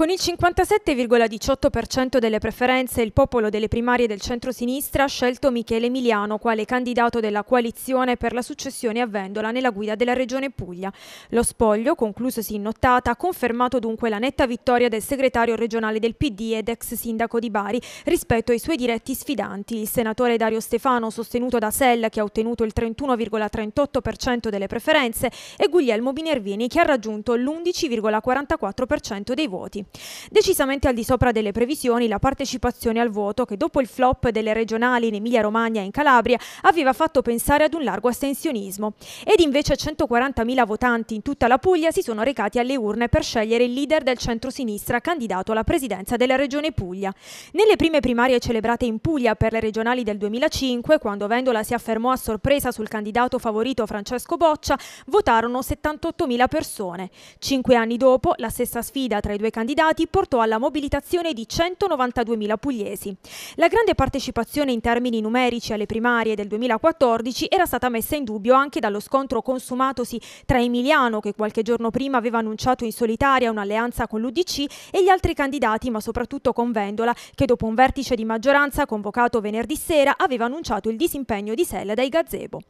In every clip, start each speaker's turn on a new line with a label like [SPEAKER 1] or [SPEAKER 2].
[SPEAKER 1] Con il 57,18% delle preferenze il popolo delle primarie del centro-sinistra ha scelto Michele Emiliano quale candidato della coalizione per la successione a Vendola nella guida della regione Puglia. Lo spoglio, conclusosi in nottata, ha confermato dunque la netta vittoria del segretario regionale del PD ed ex sindaco di Bari rispetto ai suoi diretti sfidanti. Il senatore Dario Stefano, sostenuto da Sella, che ha ottenuto il 31,38% delle preferenze, e Guglielmo Binervini, che ha raggiunto l'11,44% dei voti. Decisamente al di sopra delle previsioni la partecipazione al voto che dopo il flop delle regionali in Emilia-Romagna e in Calabria aveva fatto pensare ad un largo astensionismo. Ed invece 140.000 votanti in tutta la Puglia si sono recati alle urne per scegliere il leader del centro-sinistra candidato alla presidenza della regione Puglia. Nelle prime primarie celebrate in Puglia per le regionali del 2005, quando Vendola si affermò a sorpresa sul candidato favorito Francesco Boccia, votarono 78.000 persone. Cinque anni dopo, la stessa sfida tra i due candidati candidati portò alla mobilitazione di 192.000 pugliesi. La grande partecipazione in termini numerici alle primarie del 2014 era stata messa in dubbio anche dallo scontro consumatosi tra Emiliano, che qualche giorno prima aveva annunciato in solitaria un'alleanza con l'Udc, e gli altri candidati, ma soprattutto con Vendola, che dopo un vertice di maggioranza convocato venerdì sera aveva annunciato il disimpegno di Sella dai gazebo.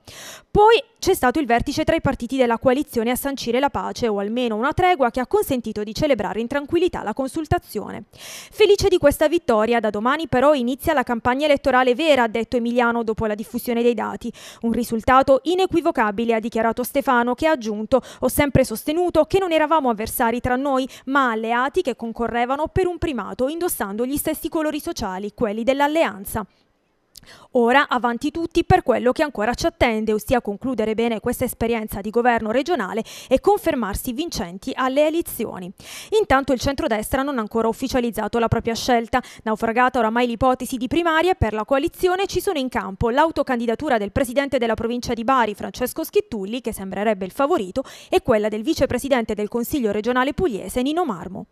[SPEAKER 1] Poi c'è stato il vertice tra i partiti della coalizione a sancire la pace, o almeno una tregua che ha consentito di celebrare in tranquillità gratuità la consultazione. Felice di questa vittoria, da domani però inizia la campagna elettorale vera, ha detto Emiliano dopo la diffusione dei dati. Un risultato inequivocabile, ha dichiarato Stefano, che ha aggiunto: Ho sempre sostenuto che non eravamo avversari tra noi, ma alleati che concorrevano per un primato indossando gli stessi colori sociali, quelli dell'alleanza. Ora avanti tutti per quello che ancora ci attende, ossia concludere bene questa esperienza di governo regionale e confermarsi vincenti alle elezioni. Intanto il centrodestra non ha ancora ufficializzato la propria scelta. Naufragata oramai l'ipotesi di primarie, per la coalizione ci sono in campo l'autocandidatura del presidente della provincia di Bari, Francesco Schittulli, che sembrerebbe il favorito, e quella del vicepresidente del Consiglio regionale pugliese, Nino Marmo.